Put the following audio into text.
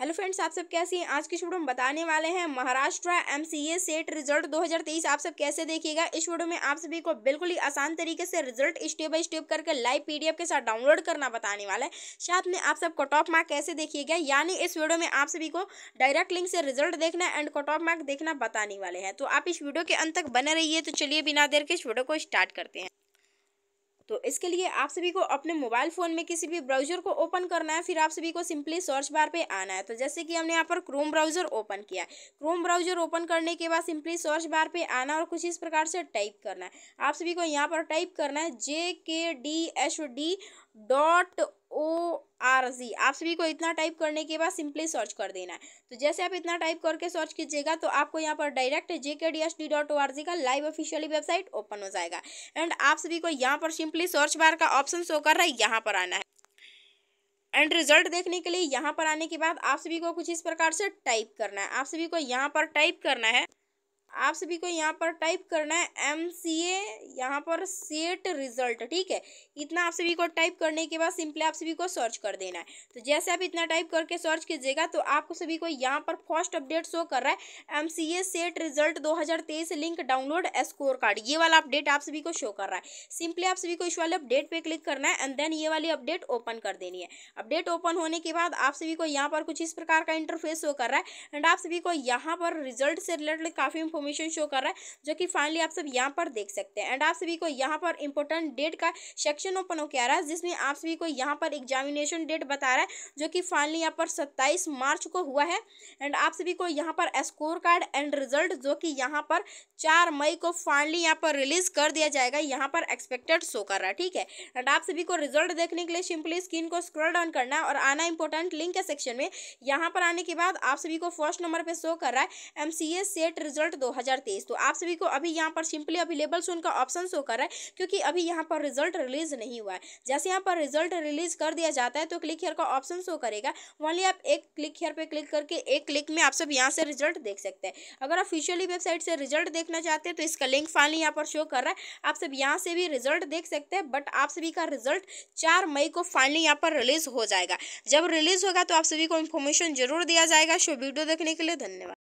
hello friends आप सब कैसे हैं आज की वीडियो में बताने वाले हैं महाराष्ट्र एमसीए सेट रिजल्ट 2023 आप सब कैसे देखिएगा इस वीडियो में आप सभी को बिल्कुल ही आसान तरीके से रिजल्ट स्टेप बाय स्टेप करके लाइव पीडीएफ के साथ डाउनलोड करना बताने वाला है साथ में आप सब टॉप मार्क कैसे देखिएगा यानी इस वीडियो में आप सभी को डायरेक्ट लिंक से रिजल्ट देखना एंड को टॉप मार्क देखना बताने वाले हैं तो आप इस वीडियो के अंत तक बने रहिए तो चलिए बिना देर के इस वीडियो को स्टार्ट करते हैं तो इसके लिए आप सभी को अपने मोबाइल फ़ोन में किसी भी ब्राउज़र को ओपन करना है फिर आप सभी को सिंपली सर्च बार पे आना है तो जैसे कि हमने यहाँ पर क्रोम ब्राउज़र ओपन किया है क्रोम ब्राउज़र ओपन करने के बाद सिंपली सर्च बार पे आना और कुछ इस प्रकार से टाइप करना है आप सभी को यहाँ पर टाइप करना है J K D H D dot O R G आप सभी को इतना टाइप करने के बाद सिंपली सर्च कर देना है तो जैसे आप इतना टाइप करके सर्च कीजिएगा तो आपको यहाँ पर direct J K D S D dot O R G का लाइव ऑफिशियली वेबसाइट ओपन हो जाएगा एंड आप सभी को यहाँ पर सिंपली सर्च बार का ऑप्शन शो कर रहा है यहाँ पर आना है एंड रिजल्ट देखने के लिए यहाँ पर आने के बाद आप सभी को कुछ इस प्रकार से टाइप करना है आप सभी को यहाँ पर टाइप करना है आप सभी को यहाँ पर टाइप करना है एम सी ए यहाँ पर सेट रिजल्ट ठीक है इतना आप सभी को टाइप करने के बाद सिंपली आप सभी को सर्च कर देना है तो जैसे आप इतना टाइप करके सर्च कीजिएगा तो आपको सभी को यहाँ पर फर्स्ट अपडेट शो कर रहा है M C A set result दो हज़ार तेईस लिंक डाउनलोड स्कोर कार्ड ये वाला अपडेट आप सभी को शो कर रहा है सिंपली आप सभी को इस वाले अपडेट पर क्लिक करना है एंड देन ये वाली अपडेट ओपन कर देनी है अपडेट ओपन होने के बाद आप सभी को यहाँ पर कुछ इस प्रकार का इंटरफेस शो कर रहा है एंड आप सभी को यहाँ पर रिजल्ट से रिलेटेड काफ़ी इन्फॉर्मेशन इन्फॉर्मेशन शो कर रहा है जो कि फाइनली आप सब यहाँ पर देख सकते हैं एंड आप सभी को यहाँ पर इंपॉर्टेंट डेट का सेक्शन ओपन होकर आ रहा है जिसमें आप सभी को यहाँ पर एग्जामिनेशन डेट बता रहा है जो कि फाइनली यहाँ पर सत्ताईस मार्च को हुआ है एंड आप सभी को यहाँ पर स्कोर कार्ड एंड रिजल्ट जो कि यहाँ पर चार मई को फाइनली यहाँ पर रिलीज कर दिया जाएगा यहाँ पर एक्सपेक्टेड शो कर रहा है ठीक है एंड आप सभी को रिजल्ट देखने के लिए सिंपली स्क्रीन को स्क्रॉल डाउन करना है और आना इंपॉर्टेंट लिंक के सेक्शन में यहाँ पर आने के बाद आप सभी को फर्स्ट नंबर पे शो कर रहा है एमसीए सेट रिजल्ट 2023 तो आप सभी को अभी यहाँ पर सिंपली अवेलेबल से उनका ऑप्शन शो कर रहा है क्योंकि अभी यहाँ पर रिजल्ट रिलीज नहीं हुआ है जैसे यहाँ पर रिजल्ट रिलीज कर दिया जाता है तो क्लिक हेयर का ऑप्शन शो करेगा वनली आप एक क्लिक हेयर पर क्लिक करके एक क्लिक में आप सब यहाँ से रिजल्ट देख सकते हैं अगर ऑफिशियली वेबसाइट से रिजल्ट देखना चाहते हैं तो इसका लिंक फाइनली यहाँ पर शो कर रहा है आप सब यहाँ से भी रिजल्ट देख सकते हैं बट आप सभी का रिजल्ट चार मई को फाइनली यहाँ पर रिलीज हो जाएगा जब रिलीज होगा तो आप सभी को इन्फॉर्मेशन जरूर दिया जाएगा शो वीडियो देखने के लिए धन्यवाद